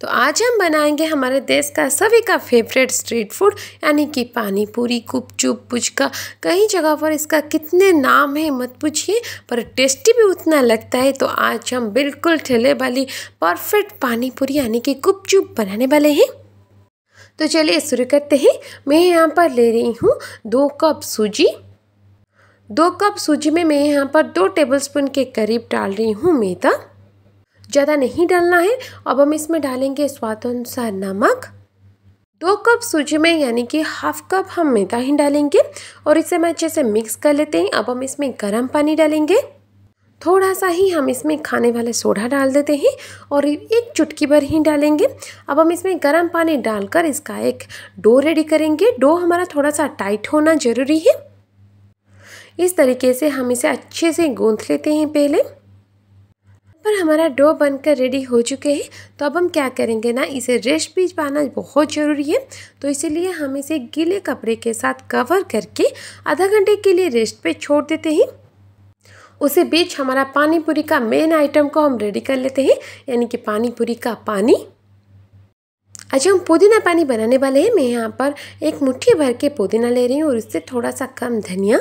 तो आज हम बनाएंगे हमारे देश का सभी का फेवरेट स्ट्रीट फूड यानी कि पानी पूरी गुपचुप पुचका कई जगह पर इसका कितने नाम है मत पूछिए पर टेस्टी भी उतना लगता है तो आज हम बिल्कुल ठेले वाली परफेक्ट पानी पूरी यानी कि गुपचुप बनाने वाले हैं तो चलिए शुरू करते हैं मैं यहाँ पर ले रही हूँ दो कप सूजी दो कप सूजी में मैं यहाँ पर दो टेबलस्पून के करीब डाल रही हूँ मैदा ज़्यादा नहीं डालना है अब हम इसमें डालेंगे स्वाद अनुसार नमक दो कप सूजी में यानी कि हाफ कप हम मैदा ही डालेंगे और इसे मैं अच्छे से मिक्स कर लेते हैं अब हम इसमें गर्म पानी डालेंगे थोड़ा सा ही हम इसमें खाने वाले सोडा डाल देते हैं और एक चुटकी भर ही डालेंगे अब हम इसमें गर्म पानी डालकर इसका एक डो रेडी करेंगे डो हमारा थोड़ा सा टाइट होना ज़रूरी है इस तरीके से हम इसे अच्छे से गूंथ लेते हैं पहले पर हमारा डो बनकर रेडी हो चुके हैं तो अब हम क्या करेंगे ना इसे रेस्ट भी पाना बहुत ज़रूरी है तो इसीलिए हम इसे गीले कपड़े के साथ कवर करके आधा घंटे के लिए रेस्ट पे छोड़ देते हैं उसे बीच हमारा पानी पूरी का मेन आइटम को हम रेडी कर लेते हैं यानी कि पानी पूरी का पानी अच्छा हम पुदीना पानी बनाने वाले हैं मैं यहाँ पर एक मुट्ठी भर के पुदीना ले रही हूँ और उससे थोड़ा सा कम धनिया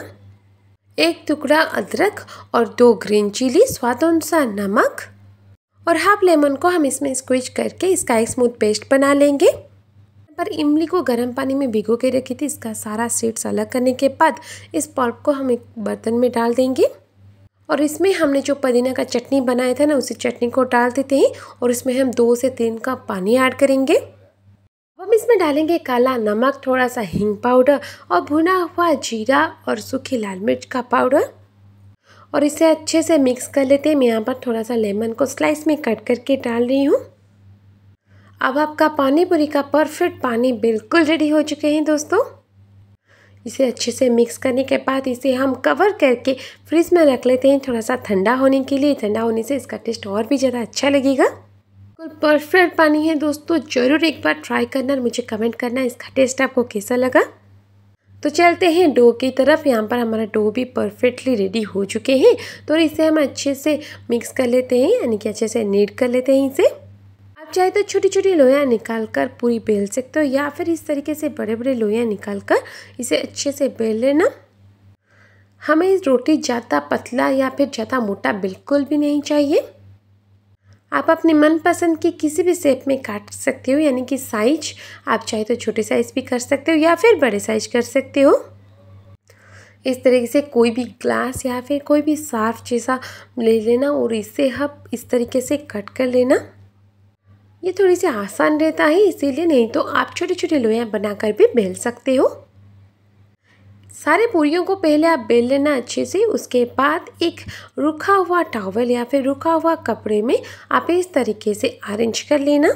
एक टुकड़ा अदरक और दो ग्रीन चिली स्वाद अनुसार नमक और हाफ लेमन को हम इसमें स्क्विच करके इसका एक स्मूथ पेस्ट बना लेंगे पर इमली को गर्म पानी में भिगो के रखी थी इसका सारा सीड्स अलग करने के बाद इस पल्प को हम एक बर्तन में डाल देंगे और इसमें हमने जो पदीना का चटनी बनाया था ना उसी चटनी को डाल देते हैं और इसमें हम दो से तीन कप पानी ऐड करेंगे इसमें डालेंगे काला नमक थोड़ा सा हिंग पाउडर और भुना हुआ जीरा और सूखी लाल मिर्च का पाउडर और इसे अच्छे से मिक्स कर लेते हैं मैं यहाँ पर थोड़ा सा लेमन को स्लाइस में कट करके डाल रही हूँ अब आपका पानी पूरी का परफेक्ट पानी बिल्कुल रेडी हो चुके हैं दोस्तों इसे अच्छे से मिक्स करने के बाद इसे हम कवर करके फ्रिज में रख लेते हैं थोड़ा सा ठंडा होने के लिए ठंडा होने से इसका टेस्ट और भी ज़्यादा अच्छा लगेगा परफेक्ट पानी है दोस्तों ज़रूर एक बार ट्राई करना और मुझे कमेंट करना इसका टेस्ट आपको कैसा लगा तो चलते हैं डो की तरफ यहाँ पर हमारा डो भी परफेक्टली रेडी हो चुके हैं तो इसे हम अच्छे से मिक्स कर लेते हैं यानी कि अच्छे से नीट कर लेते हैं इसे आप चाहे तो छोटी छोटी लोया निकाल कर पूरी बेल सकते हो या फिर इस तरीके से बड़े बड़े लोया निकाल कर इसे अच्छे से बेल लेना हमें रोटी ज़्यादा पतला या फिर ज़्यादा मोटा बिल्कुल भी नहीं चाहिए आप अपने मनपसंद की किसी भी शेप में काट सकते हो यानी कि साइज आप चाहे तो छोटे साइज़ भी कर सकते हो या फिर बड़े साइज कर सकते हो इस तरीके से कोई भी ग्लास या फिर कोई भी साफ़ जैसा ले लेना और इसे हम इस तरीके से कट कर लेना ये थोड़ी सी आसान रहता है इसीलिए नहीं तो आप छोटे छोटे लोहियाँ बनाकर भी बेल सकते हो सारे पूरियों को पहले आप बेल लेना अच्छे से उसके बाद एक रुखा हुआ टावल या फिर रुखा हुआ कपड़े में आप इस तरीके से अरेंज कर लेना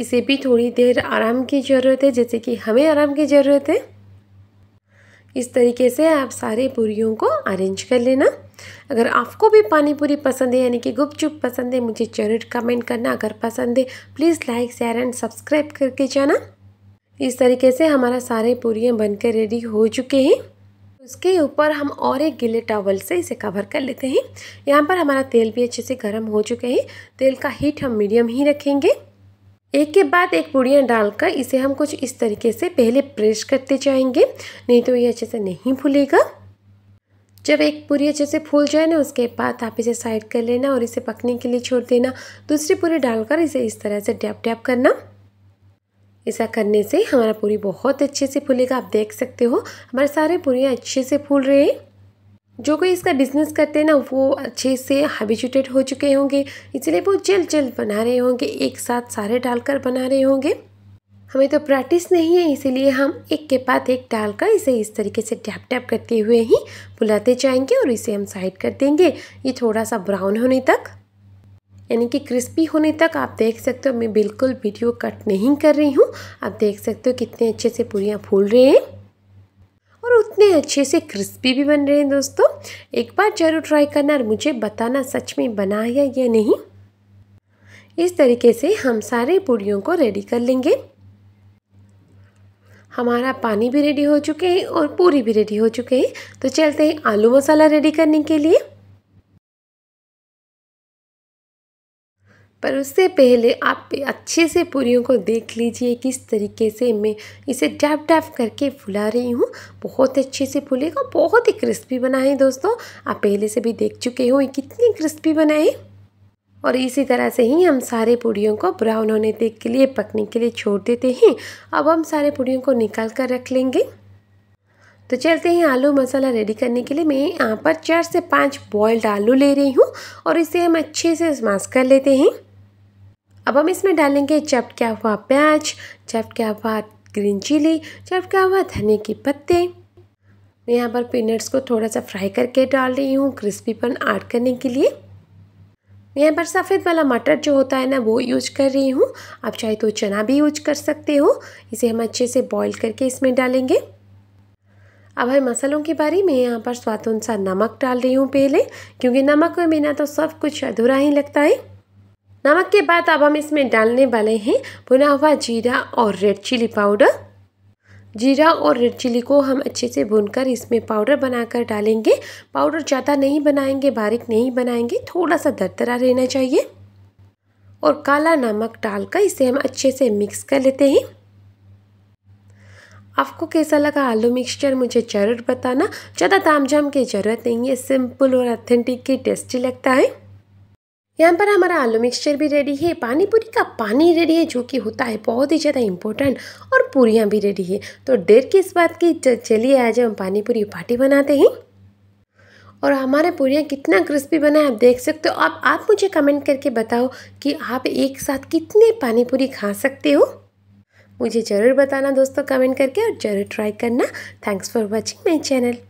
इसे भी थोड़ी देर आराम की ज़रूरत है जैसे कि हमें आराम की ज़रूरत है इस तरीके से आप सारे पूरियों को अरेंज कर लेना अगर आपको भी पानी पूरी पसंद है यानी कि गुपचुप पसंद है मुझे ज़रूर कमेंट करना अगर पसंद है please like share and subscribe करके जाना इस तरीके से हमारा सारे पूरियाँ बनकर रेडी हो चुके हैं उसके ऊपर हम और एक गीले टॉवल से इसे कवर कर लेते हैं यहाँ पर हमारा तेल भी अच्छे से गर्म हो चुके हैं तेल का हीट हम मीडियम ही रखेंगे एक के बाद एक पूड़ियाँ डालकर इसे हम कुछ इस तरीके से पहले प्रेस करते जाएंगे नहीं तो ये अच्छे से नहीं फूलेगा जब एक पूरी अच्छे से फूल जाए ना उसके बाद आप इसे साइड कर लेना और इसे पकने के लिए छोड़ देना दूसरी पूरी डालकर इसे इस तरह से डैप डैप करना ऐसा करने से हमारा पूरी बहुत अच्छे से फूलेगा आप देख सकते हो हमारे सारे पूरियाँ अच्छे से फूल रहे हैं जो कोई इसका बिजनेस करते हैं ना वो अच्छे से हैबिचुटेड हो चुके होंगे इसलिए वो जल्द जल्द बना रहे होंगे एक साथ सारे डालकर बना रहे होंगे हमें तो प्रैक्टिस नहीं है इसीलिए हम एक के बाद एक डालकर इसे इस तरीके से टैप टैप करते हुए ही बुलाते जाएंगे और इसे हम साइड कर देंगे ये थोड़ा सा ब्राउन होने तक यानी कि क्रिस्पी होने तक आप देख सकते हो मैं बिल्कुल वीडियो कट नहीं कर रही हूँ आप देख सकते हो कितने अच्छे से पूरियाँ फूल रहे हैं और उतने अच्छे से क्रिस्पी भी बन रहे हैं दोस्तों एक बार ज़रूर ट्राई करना और मुझे बताना सच में बना है या नहीं इस तरीके से हम सारे पूड़ियों को रेडी कर लेंगे हमारा पानी भी रेडी हो चुके हैं और पूरी भी रेडी हो चुके हैं तो चलते हैं आलू मसाला रेडी करने के लिए पर उससे पहले आप अच्छे से पूरियों को देख लीजिए किस तरीके से मैं इसे डैप डैप करके फुला रही हूँ बहुत अच्छे से फूलेगा बहुत ही क्रिस्पी बना है दोस्तों आप पहले से भी देख चुके हो कितनी क्रिस्पी बना है और इसी तरह से ही हम सारे पूड़ियों को ब्राउन होने तक के लिए पकने के लिए छोड़ देते हैं अब हम सारे पूड़ियों को निकाल कर रख लेंगे तो चलते हैं आलू मसाला रेडी करने के लिए मैं यहाँ पर चार से पाँच बॉयल्ड आलू ले रही हूँ और इसे हम अच्छे से स्मैश कर लेते हैं अब हम इसमें डालेंगे चप क्या हुआ प्याज चप क्या हुआ ग्रीन चिली चप क्या हुआ धने के पत्ते मैं यहाँ पर पीनट्स को थोड़ा सा फ्राई करके डाल रही हूँ क्रिस्पीपन ऐड करने के लिए यहाँ पर सफ़ेद वाला मटर जो होता है ना वो यूज कर रही हूँ आप चाहे तो चना भी यूज कर सकते हो इसे हम अच्छे से बॉईल करके इसमें डालेंगे अब है मसालों की बारी मैं यहाँ पर स्वाद अनुसार नमक डाल रही हूँ पहले क्योंकि नमक में बिना तो सब कुछ अधूरा ही लगता है नमक के बाद अब हम इसमें डालने वाले हैं भुना हुआ जीरा और रेड चिली पाउडर जीरा और रेड चिली को हम अच्छे से भूनकर इसमें पाउडर बनाकर डालेंगे पाउडर ज़्यादा नहीं बनाएंगे बारीक नहीं बनाएंगे थोड़ा सा दरदरा रहना चाहिए और काला नमक डालकर इसे हम अच्छे से मिक्स कर लेते हैं आपको कैसा लगा आलू मिक्सचर मुझे ज़रूर बताना ज़्यादा तामझाम की ज़रूरत नहीं है सिंपल और ऑथेंटिक ही टेस्टी लगता है यहाँ पर हमारा आलू मिक्सचर भी रेडी है पानी पूरी का पानी रेडी है जो कि होता है बहुत ही ज़्यादा इम्पोर्टेंट और पूरियाँ भी रेडी है तो देर इस बात की चलिए आज हम पानी पूरी पार्टी बनाते हैं और हमारे पूरियाँ कितना क्रिस्पी बना है आप देख सकते हो आप आप मुझे कमेंट करके बताओ कि आप एक साथ कितने पानी पूरी खा सकते हो मुझे ज़रूर बताना दोस्तों कमेंट करके और ज़रूर ट्राई करना thanks for watching my channel